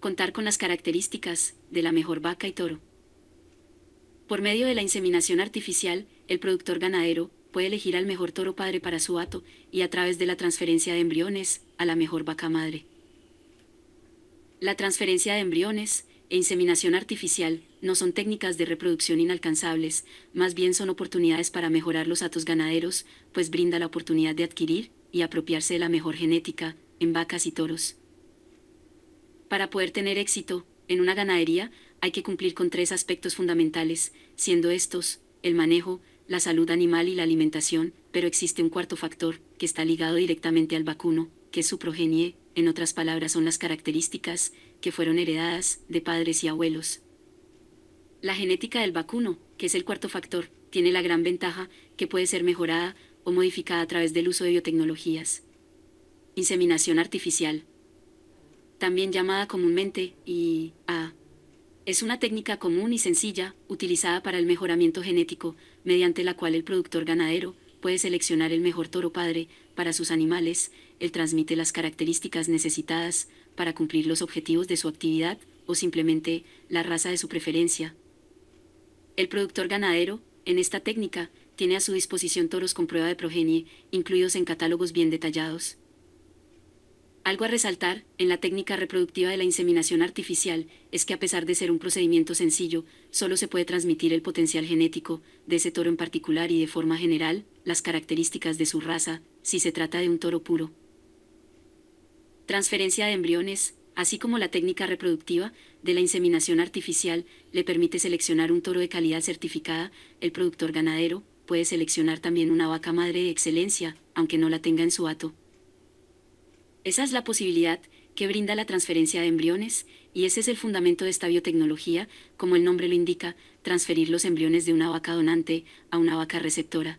contar con las características de la mejor vaca y toro. Por medio de la inseminación artificial, el productor ganadero puede elegir al mejor toro padre para su hato y a través de la transferencia de embriones a la mejor vaca madre. La transferencia de embriones e inseminación artificial no son técnicas de reproducción inalcanzables, más bien son oportunidades para mejorar los hatos ganaderos, pues brinda la oportunidad de adquirir y apropiarse de la mejor genética en vacas y toros. Para poder tener éxito en una ganadería hay que cumplir con tres aspectos fundamentales, siendo estos el manejo, la salud animal y la alimentación, pero existe un cuarto factor que está ligado directamente al vacuno, que es su progenie, en otras palabras son las características que fueron heredadas de padres y abuelos. La genética del vacuno, que es el cuarto factor, tiene la gran ventaja que puede ser mejorada o modificada a través del uso de biotecnologías. Inseminación artificial también llamada comúnmente IA. Es una técnica común y sencilla utilizada para el mejoramiento genético, mediante la cual el productor ganadero puede seleccionar el mejor toro padre para sus animales, él transmite las características necesitadas para cumplir los objetivos de su actividad o simplemente la raza de su preferencia. El productor ganadero, en esta técnica, tiene a su disposición toros con prueba de progenie, incluidos en catálogos bien detallados. Algo a resaltar en la técnica reproductiva de la inseminación artificial es que a pesar de ser un procedimiento sencillo, solo se puede transmitir el potencial genético de ese toro en particular y de forma general las características de su raza si se trata de un toro puro. Transferencia de embriones, así como la técnica reproductiva de la inseminación artificial, le permite seleccionar un toro de calidad certificada, el productor ganadero puede seleccionar también una vaca madre de excelencia, aunque no la tenga en su hato. Esa es la posibilidad que brinda la transferencia de embriones, y ese es el fundamento de esta biotecnología, como el nombre lo indica, transferir los embriones de una vaca donante a una vaca receptora.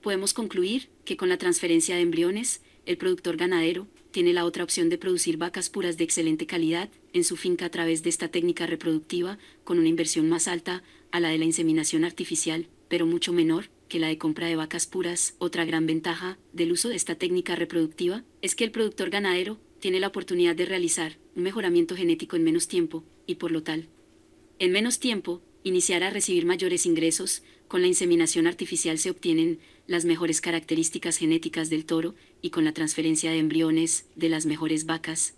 Podemos concluir que con la transferencia de embriones, el productor ganadero tiene la otra opción de producir vacas puras de excelente calidad en su finca a través de esta técnica reproductiva con una inversión más alta a la de la inseminación artificial, pero mucho menor, que la de compra de vacas puras. Otra gran ventaja del uso de esta técnica reproductiva es que el productor ganadero tiene la oportunidad de realizar un mejoramiento genético en menos tiempo, y por lo tal, en menos tiempo, iniciará a recibir mayores ingresos, con la inseminación artificial se obtienen las mejores características genéticas del toro y con la transferencia de embriones de las mejores vacas,